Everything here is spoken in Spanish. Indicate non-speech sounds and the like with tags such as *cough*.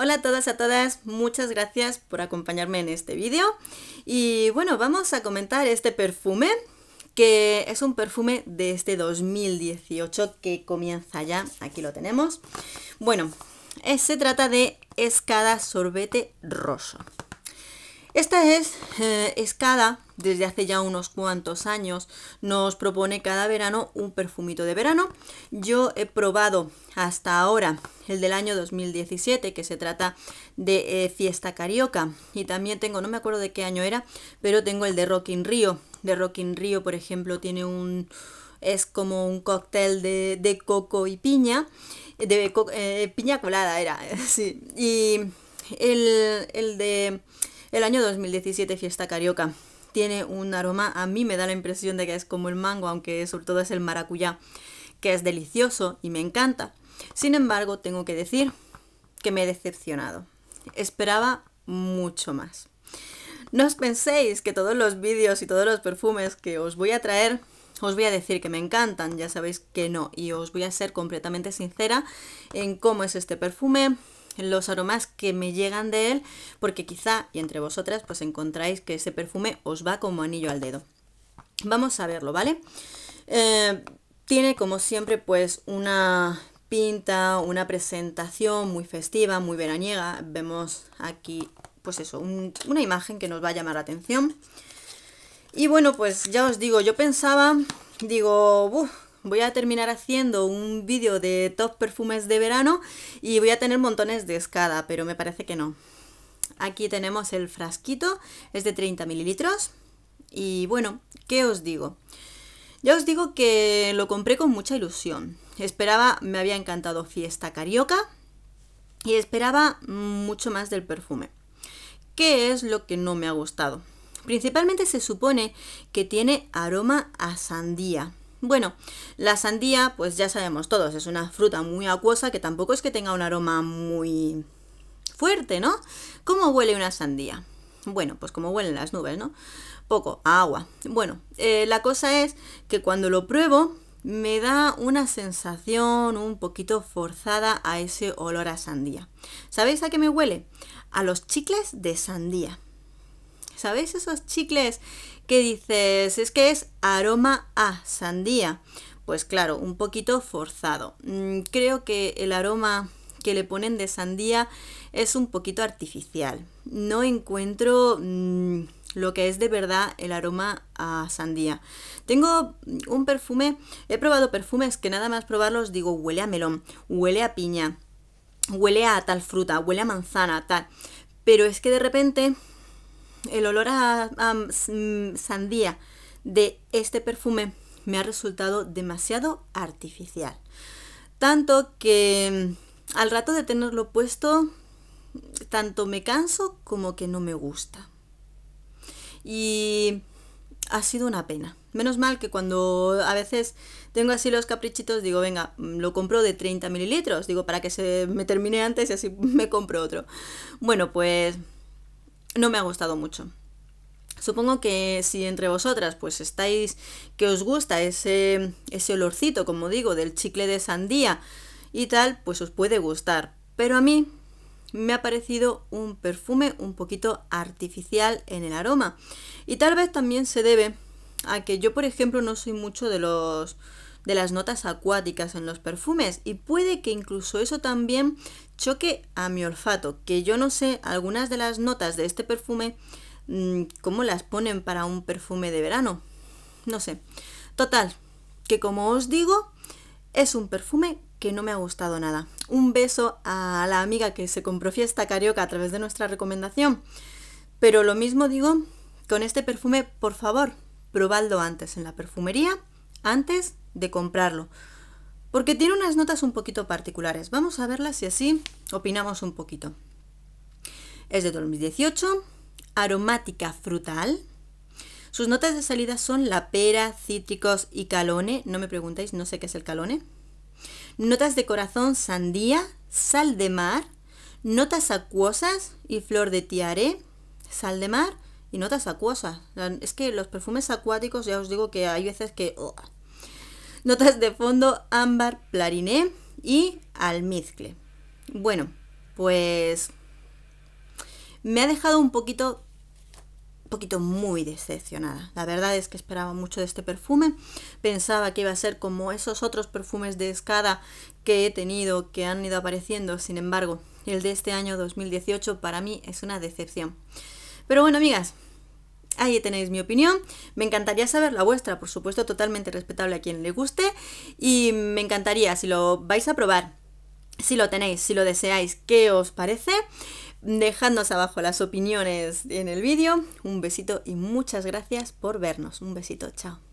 Hola a todas, a todas, muchas gracias por acompañarme en este vídeo. Y bueno, vamos a comentar este perfume, que es un perfume de este 2018 que comienza ya, aquí lo tenemos. Bueno, eh, se trata de Escada Sorbete Rosso. Esta es eh, Escada, desde hace ya unos cuantos años, nos propone cada verano un perfumito de verano. Yo he probado hasta ahora el del año 2017, que se trata de eh, Fiesta Carioca. Y también tengo, no me acuerdo de qué año era, pero tengo el de Rockin' río De Rockin' río por ejemplo, tiene un... Es como un cóctel de, coco y piña, de eh, piña colada era, *laughs* sí. Y el de el año 2017 Fiesta Carioca. Tiene un aroma, a mí me da la impresión de que es como el mango, aunque sobre todo es el maracuyá, que es delicioso y me encanta. Sin embargo, tengo que decir que me he decepcionado. Esperaba mucho más. No os penséis que todos los vídeos y todos los perfumes que os voy a traer os voy a decir que me encantan, ya sabéis que no, y os voy a ser completamente sincera en cómo es este perfume, los aromas que me llegan de él, porque quizá, y entre vosotras, pues encontráis que ese perfume os va como anillo al dedo. Vamos a verlo, ¿vale? Eh, tiene como siempre pues una pinta, una presentación muy festiva, muy veraniega. Vemos aquí pues eso, una imagen que nos va a llamar la atención. Y bueno, pues ya os digo, yo pensaba, digo, buh voy a terminar haciendo un vídeo de top perfumes de verano y voy a tener montones de escada, pero me parece que no. Aquí tenemos el frasquito, es de 30 mililitros y bueno, ¿qué os digo? Ya os digo que lo compré con mucha ilusión. Esperaba, me había encantado Fiesta Carioca y esperaba mucho más del perfume. ¿Qué es lo que no me ha gustado? Principalmente se supone que tiene aroma a sandía, bueno, la sandía, pues ya sabemos todos, es una fruta muy acuosa que tampoco es que tenga un aroma muy fuerte, ¿no? ¿Cómo huele una sandía? Bueno, pues como huelen las nubes, ¿no? Poco, a agua. Bueno, eh, la cosa es que cuando lo pruebo me da una sensación un poquito forzada a ese olor a sandía. ¿Sabéis a qué me huele? A los chicles de sandía. ¿Sabéis esos chicles que dices, es que es aroma a sandía? Pues claro, un poquito forzado. Mm, creo que el aroma que le ponen de sandía es un poquito artificial. No encuentro mm, lo que es de verdad el aroma a sandía. Tengo un perfume, he probado perfumes que nada más probarlos digo huele a melón, huele a piña, huele a tal fruta, huele a manzana, tal. Pero es que de repente el olor a, sandía de este perfume me ha resultado demasiado artificial. Tanto que mm, al rato de tenerlo puesto, tanto me canso como que no me gusta. Y ha sido una pena. Menos mal que cuando a veces tengo así los caprichitos, digo, venga, mm, lo compro de 30 mililitros, digo, para que se me termine antes y así *laughs* me compro otro. Bueno, pues no me ha gustado mucho. Supongo que si entre vosotras pues estáis que os gusta ese, ese olorcito, como digo, del chicle de sandía y tal, pues os puede gustar. Pero a mí me ha parecido un perfume un poquito artificial en el aroma. Y tal vez también se debe a que yo, por ejemplo, no soy mucho de los de las notas acuáticas en los perfumes y puede que incluso eso también choque a mi olfato, que yo no sé algunas de las notas de este perfume como mm, cómo las ponen para un perfume de verano. No sé. Total, que como os digo, es un perfume que no me ha gustado nada. Un beso a la amiga que se compró fiesta carioca a través de nuestra recomendación. Pero lo mismo digo con este perfume, por favor, probadlo antes en la perfumería, antes de comprarlo. Porque tiene unas notas un poquito particulares. Vamos a verlas y así opinamos un poquito. Es de 2018, aromática frutal. Sus notas de salida son la pera, cítricos y calone. No me preguntéis, no sé qué es el calone. Notas de corazón, sandía, sal de mar, notas acuosas y flor de tiare, sal de mar y notas acuosas. Es que los perfumes acuáticos ya os digo que hay veces que... Notas de fondo, ámbar, clariné y almizcle. Bueno, pues me ha dejado un poquito poquito muy decepcionada. La verdad es que esperaba mucho de este perfume. Pensaba que iba a ser como esos otros perfumes de escada que he tenido, que han ido apareciendo. Sin embargo, el de este año 2018 para mí es una decepción. Pero bueno, amigas, ahí tenéis mi opinión. Me encantaría saber la vuestra, por supuesto, totalmente respetable a quien le guste. Y me encantaría, si lo vais a probar, si lo tenéis, si lo deseáis, qué os parece. Dejadnos abajo las opiniones en el vídeo. Un besito y muchas gracias por vernos. Un besito, chao.